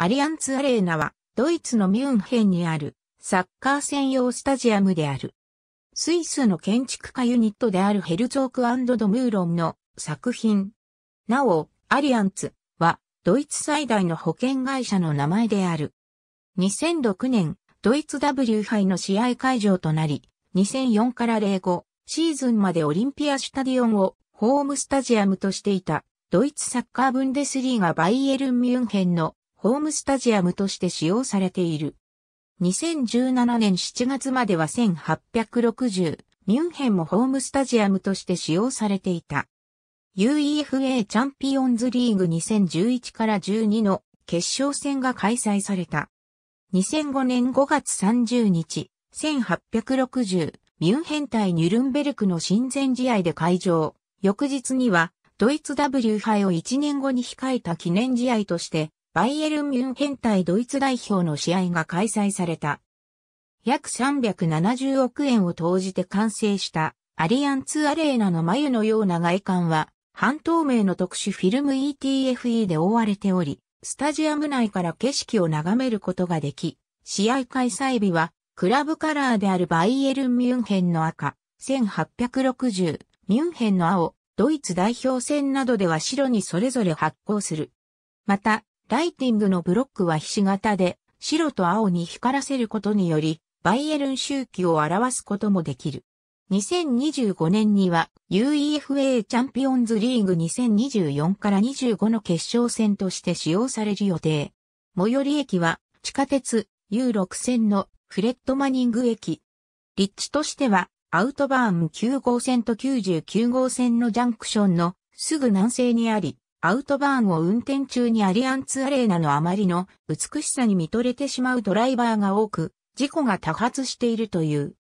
アリアンツアレーナは、ドイツのミュンヘンにある、サッカー専用スタジアムである。スイスの建築家ユニットであるヘルツォークドムーロンの作品。なお、アリアンツは、ドイツ最大の保険会社の名前である。2006年、ドイツ W 杯の試合会場となり、2004から05シーズンまでオリンピアシュタディオンをホームスタジアムとしていたドイツサッカーブンデスリーガバイエルン・ミュンヘンのホームスタジアムとして使用されている。2017年7月までは1860、ミュンヘンもホームスタジアムとして使用されていた。UEFA チャンピオンズリーグ2011から12の決勝戦が開催された。2005年5月30日、1860、ミュンヘン対ニュルンベルクの親善試合で会場。翌日には、ドイツ W 杯を1年後に控えた記念試合として、バイエルン・ミュンヘン対ドイツ代表の試合が開催された。約370億円を投じて完成したアリアンツアレーナの眉のような外観は半透明の特殊フィルム ETFE で覆われており、スタジアム内から景色を眺めることができ、試合開催日はクラブカラーであるバイエルン・ミュンヘンの赤、1860、ミュンヘンの青、ドイツ代表戦などでは白にそれぞれ発行する。また、ライティングのブロックはひし形で、白と青に光らせることにより、バイエルン周期を表すこともできる。2025年には UEFA チャンピオンズリーグ2024から25の決勝戦として使用される予定。最寄り駅は地下鉄 U6 線のフレットマニング駅。立地としてはアウトバーン9号線と99号線のジャンクションのすぐ南西にあり、アウトバーンを運転中にアリアンツアレーナのあまりの美しさに見とれてしまうドライバーが多く、事故が多発しているという。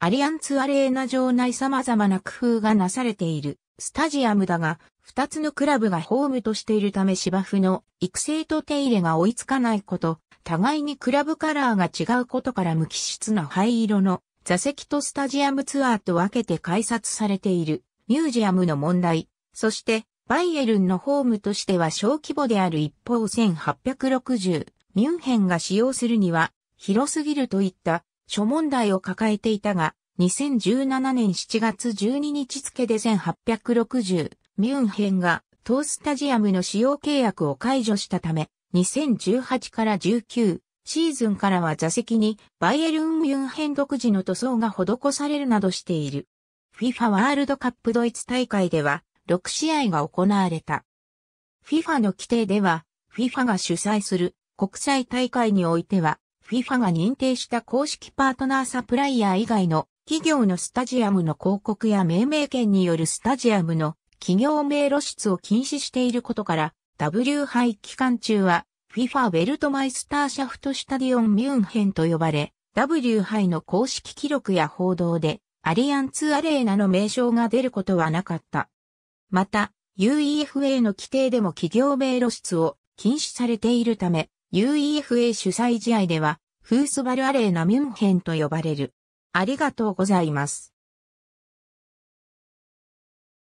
アリアンツアレーナ場内様々な工夫がなされているスタジアムだが、二つのクラブがホームとしているため芝生の育成と手入れが追いつかないこと、互いにクラブカラーが違うことから無機質な灰色の座席とスタジアムツアーと分けて改札されているミュージアムの問題、そして、バイエルンのホームとしては小規模である一方1860、ミュンヘンが使用するには、広すぎるといった諸問題を抱えていたが、2017年7月12日付で1860、ミュンヘンがトースタジアムの使用契約を解除したため、2018から19シーズンからは座席にバイエルン・ミュンヘン独自の塗装が施されるなどしている。FIFA ワールドカップドイツ大会では6試合が行われた。FIFA の規定では、FIFA が主催する国際大会においては、FIFA が認定した公式パートナーサプライヤー以外の企業のスタジアムの広告や命名権によるスタジアムの企業名露出を禁止していることから、W 杯期間中は FIFA ベルトマイスターシャフトスタディオンミュンヘンと呼ばれ、W 杯の公式記録や報道で、アリアンツアレーナの名称が出ることはなかった。また、UEFA の規定でも企業名露出を禁止されているため、UEFA 主催試合では、フースバルアレーナミュンヘンと呼ばれる。ありがとうございます。